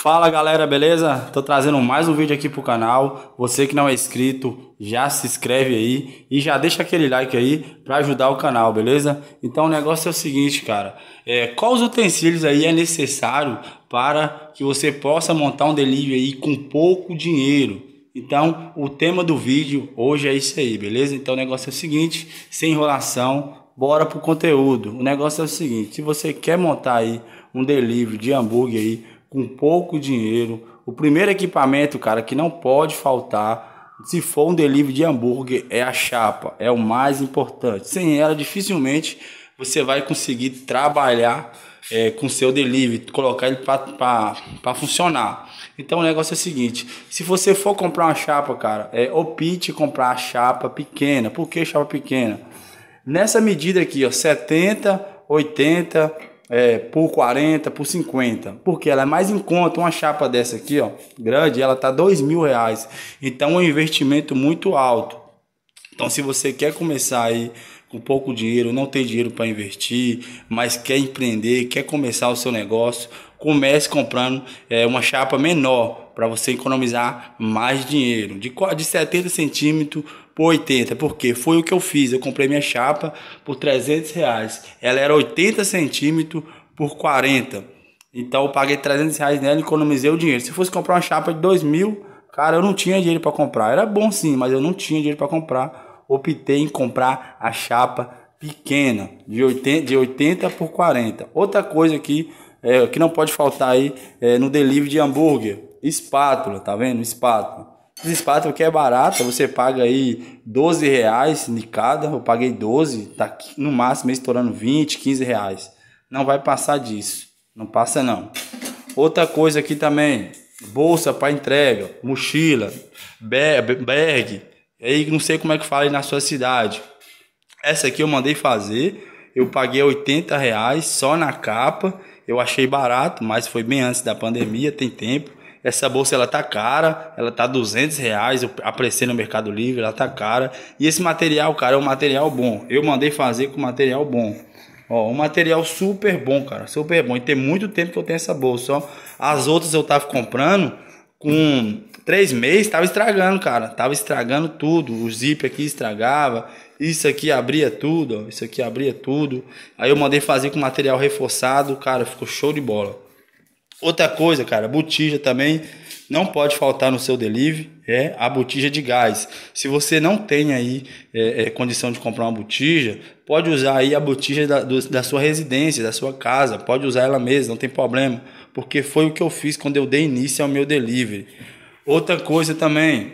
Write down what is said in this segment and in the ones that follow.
Fala galera, beleza? Tô trazendo mais um vídeo aqui pro canal. Você que não é inscrito, já se inscreve aí e já deixa aquele like aí para ajudar o canal, beleza? Então o negócio é o seguinte, cara, é, quais utensílios aí é necessário para que você possa montar um delivery aí com pouco dinheiro? Então, o tema do vídeo hoje é isso aí, beleza? Então o negócio é o seguinte, sem enrolação, bora pro conteúdo. O negócio é o seguinte, se você quer montar aí um delivery de hambúrguer aí com pouco dinheiro. O primeiro equipamento, cara, que não pode faltar, se for um delivery de hambúrguer, é a chapa, é o mais importante. Sem ela, dificilmente você vai conseguir trabalhar é, com seu delivery, colocar ele para funcionar. Então o negócio é o seguinte: se você for comprar uma chapa, cara, é, opte comprar a chapa pequena. Por que chapa pequena? Nessa medida aqui, ó, 70, 80, é, por 40, por 50, porque ela é mais em conta, uma chapa dessa aqui, ó, grande, ela tá dois mil reais, então é um investimento muito alto. Então, se você quer começar aí com pouco dinheiro, não tem dinheiro para investir, mas quer empreender, quer começar o seu negócio, comece comprando é, uma chapa menor para você economizar mais dinheiro, de, de 70 centímetros por 80, porque foi o que eu fiz. Eu comprei minha chapa por 300 reais. Ela era 80 centímetros por 40. Então eu paguei 300 reais nela e economizei o dinheiro. Se fosse comprar uma chapa de 2 mil, cara, eu não tinha dinheiro para comprar. Era bom sim, mas eu não tinha dinheiro para comprar. Optei em comprar a chapa pequena, de 80, de 80 por 40. Outra coisa aqui, é, que não pode faltar aí é, no delivery de hambúrguer, espátula, tá vendo? Espátula. Essa espátula que é barata, você paga aí 12 reais de cada, eu paguei 12, tá no máximo estourando 20, 15 reais. Não vai passar disso, não passa não. Outra coisa aqui também, bolsa para entrega, mochila, bag, aí não sei como é que fala aí na sua cidade. Essa aqui eu mandei fazer, eu paguei 80 reais só na capa, eu achei barato, mas foi bem antes da pandemia, tem tempo. Essa bolsa ela tá cara, ela tá 200 reais, eu apreciei no Mercado Livre, ela tá cara. E esse material, cara, é um material bom. Eu mandei fazer com material bom. Ó, um material super bom, cara, super bom. E tem muito tempo que eu tenho essa bolsa, ó. As outras eu tava comprando com três meses, tava estragando, cara. Tava estragando tudo. O zip aqui estragava, isso aqui abria tudo, ó. isso aqui abria tudo. Aí eu mandei fazer com material reforçado, cara, ficou show de bola. Outra coisa, cara, botija também não pode faltar no seu delivery é a botija de gás. Se você não tem aí é, é, condição de comprar uma botija, pode usar aí a botija da, do, da sua residência, da sua casa, pode usar ela mesmo, não tem problema, porque foi o que eu fiz quando eu dei início ao meu delivery. Outra coisa também,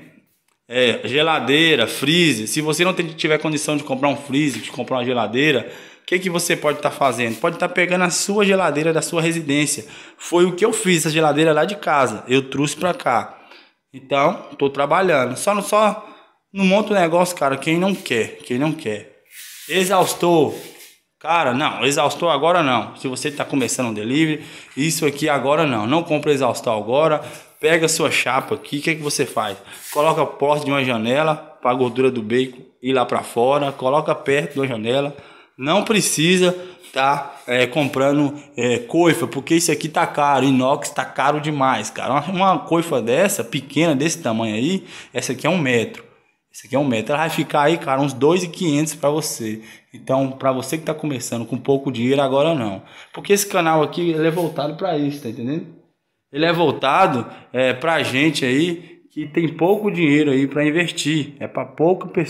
é, geladeira, freezer. Se você não tem, tiver condição de comprar um freezer, de comprar uma geladeira, o que, que você pode estar tá fazendo? Pode estar tá pegando a sua geladeira da sua residência. Foi o que eu fiz, essa geladeira lá de casa. Eu trouxe para cá. Então, estou trabalhando. Só não, só monta o negócio, cara, quem não quer. Quem não quer. Exaustou. Cara, não, exaustor agora não. Se você está começando um delivery, isso aqui agora não. Não compra exaustor agora. Pega a sua chapa aqui, o que, que você faz? Coloca a porta de uma janela para a gordura do bacon ir lá para fora. Coloca perto de uma janela não precisa tá é, comprando é, coifa, porque isso aqui tá caro, inox tá caro demais, cara. Uma, coifa dessa, pequena, desse tamanho aí, essa aqui é um metro. Essa aqui é um metro, ela vai ficar aí, cara, uns 2,500 para você. Então, para você que tá começando com pouco dinheiro, agora não. Porque esse canal aqui, ele é voltado para isso, tá entendendo? Ele é voltado é, pra gente aí que tem pouco dinheiro aí para investir. É para pouca para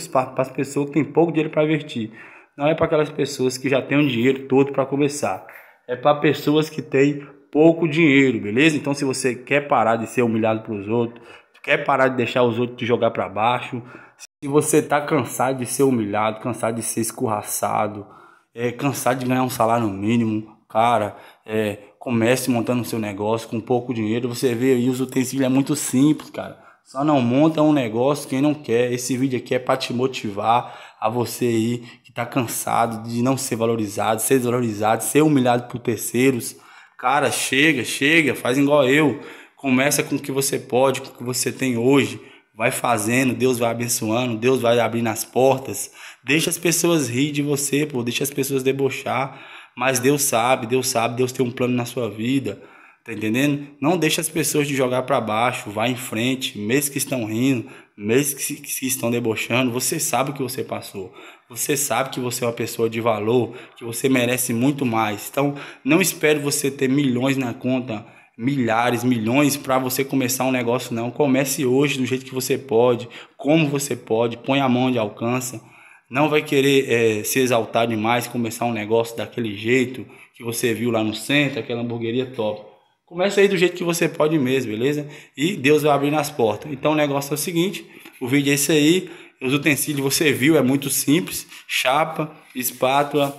as pessoas que tem pouco dinheiro para investir não é para aquelas pessoas que já têm o dinheiro todo para começar. É para pessoas que têm pouco dinheiro, beleza? Então, se você quer parar de ser humilhado para os outros, quer parar de deixar os outros te jogar para baixo, se você está cansado de ser humilhado, cansado de ser escorraçado, é, cansado de ganhar um salário mínimo, cara, é, comece montando seu negócio com pouco dinheiro. Você vê aí os utensílios é muito simples, cara. Só não monta um negócio quem não quer. Esse vídeo aqui é para te motivar a você aí que tá cansado de não ser valorizado, ser desvalorizado, ser humilhado por terceiros. Cara, chega, chega, faz igual eu. Começa com o que você pode, com o que você tem hoje. Vai fazendo, Deus vai abençoando, Deus vai abrindo as portas. Deixa as pessoas rir de você, pô, deixa as pessoas debochar. Mas Deus sabe, Deus sabe, Deus tem um plano na sua vida. Tá entendendo? Não deixa as pessoas de jogar para baixo, vai em frente, mesmo que estão rindo, mesmo que, que estão debochando, você sabe o que você passou. Você sabe que você é uma pessoa de valor, que você merece muito mais. Então, não espere você ter milhões na conta, milhares, milhões para você começar um negócio não. Comece hoje do jeito que você pode, como você pode, põe a mão onde alcança. Não vai querer é, se exaltar demais, começar um negócio daquele jeito que você viu lá no centro, aquela hamburgueria top Começa aí do jeito que você pode mesmo, beleza? E Deus vai abrir nas portas. Então o negócio é o seguinte, o vídeo é esse aí, os utensílios você viu, é muito simples, chapa, espátula,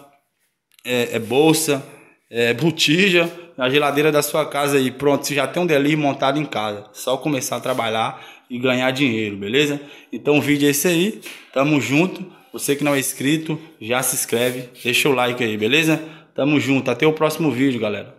é, é bolsa, é, botija, na geladeira da sua casa aí, pronto, você já tem um delírio montado em casa, só começar a trabalhar e ganhar dinheiro, beleza? Então o vídeo é esse aí, tamo junto, você que não é inscrito, já se inscreve, deixa o like aí, beleza? Tamo junto, até o próximo vídeo, galera.